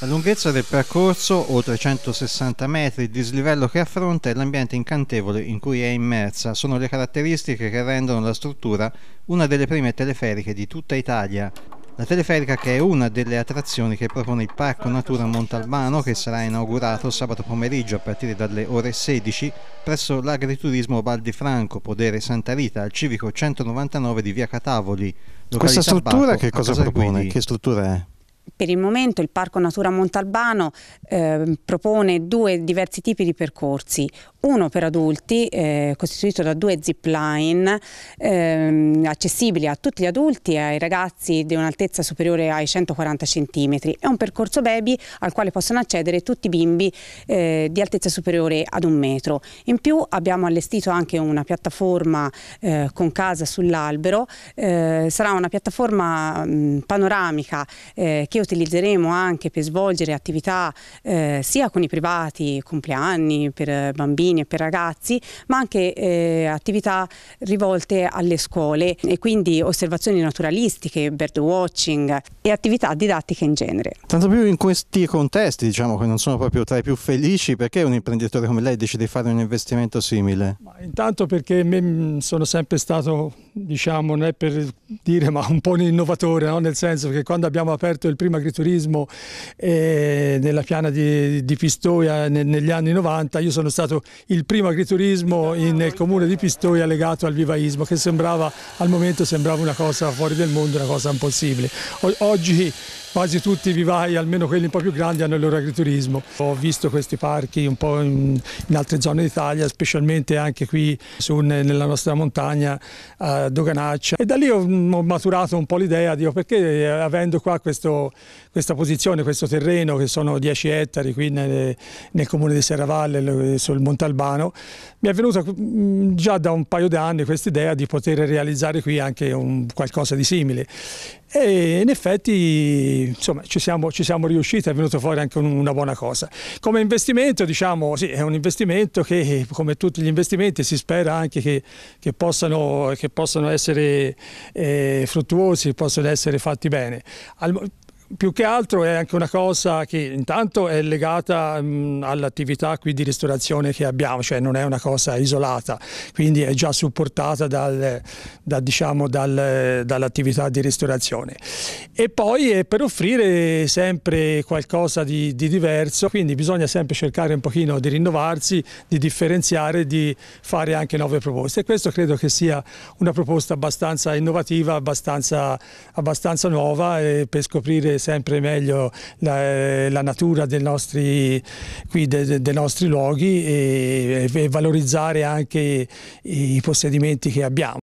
La lunghezza del percorso, oltre 160 metri, il dislivello che affronta e l'ambiente incantevole in cui è immersa sono le caratteristiche che rendono la struttura una delle prime teleferiche di tutta Italia. La teleferica che è una delle attrazioni che propone il Parco Natura Montalbano che sarà inaugurato sabato pomeriggio a partire dalle ore 16 presso l'agriturismo Val di Franco, Podere Santa Rita, al civico 199 di via Catavoli. Questa struttura Bacco, che cosa propone? Che struttura è? per il momento il Parco Natura Montalbano eh, propone due diversi tipi di percorsi, uno per adulti eh, costituito da due zipline ehm, accessibili a tutti gli adulti e ai ragazzi di un'altezza superiore ai 140 cm. È un percorso baby al quale possono accedere tutti i bimbi eh, di altezza superiore ad un metro. In più abbiamo allestito anche una piattaforma eh, con casa sull'albero, eh, sarà una piattaforma mh, mm, panoramica eh, che utilizzeremo anche per svolgere attività eh, sia con i privati, compleanni, per bambini, bambini e per ragazzi, ma anche eh, attività rivolte alle scuole e quindi osservazioni naturalistiche, bird watching e attività didattiche in genere. Tanto più in questi contesti, diciamo che non sono proprio tra i più felici, perché un imprenditore come lei decide di fare un investimento simile? Ma intanto perché mm, sono sempre stato diciamo, non è per dire, ma un po' un innovatore, no? nel senso che quando abbiamo aperto il primo agriturismo eh, nella piana di, di Pistoia ne, negli anni 90, io sono stato il primo agriturismo in, nel comune di Pistoia legato al vivaismo, che sembrava al momento sembrava una cosa fuori del mondo, una cosa impossibile. O, oggi quasi tutti i vivai, almeno quelli un po' più grandi, hanno il loro agriturismo. Ho visto questi parchi un po' in, in altre zone d'Italia, specialmente anche qui su, nella nostra montagna a Doganaccia e da lì ho, mm, ho maturato un po' l'idea di oh, perché eh, avendo qua questo, questa posizione, questo terreno che sono 10 ettari qui nel, nel comune di Serravalle sul Montalbano, mi è venuta mm, già da un paio d'anni questa idea di poter realizzare qui anche un, qualcosa di simile e in effetti insomma, ci, siamo, ci, siamo, riusciti, è venuto fuori anche una buona cosa. Come investimento diciamo sì, è un investimento che come tutti gli investimenti si spera anche che, che, possano, che possano, essere eh, fruttuosi, possano essere fatti bene. Al, più che altro è anche una cosa che intanto è legata mm, all'attività qui di ristorazione che abbiamo, cioè non è una cosa isolata, quindi è già supportata dal, da, diciamo, dal, dall'attività di ristorazione. E poi è per offrire sempre qualcosa di, di, diverso, quindi bisogna sempre cercare un pochino di rinnovarsi, di differenziare, di fare anche nuove proposte. E questo credo che sia una proposta abbastanza innovativa, abbastanza, abbastanza nuova eh, per scoprire sempre meglio la, eh, la natura dei nostri, qui, de, de nostri luoghi e, e valorizzare anche i, i possedimenti che abbiamo.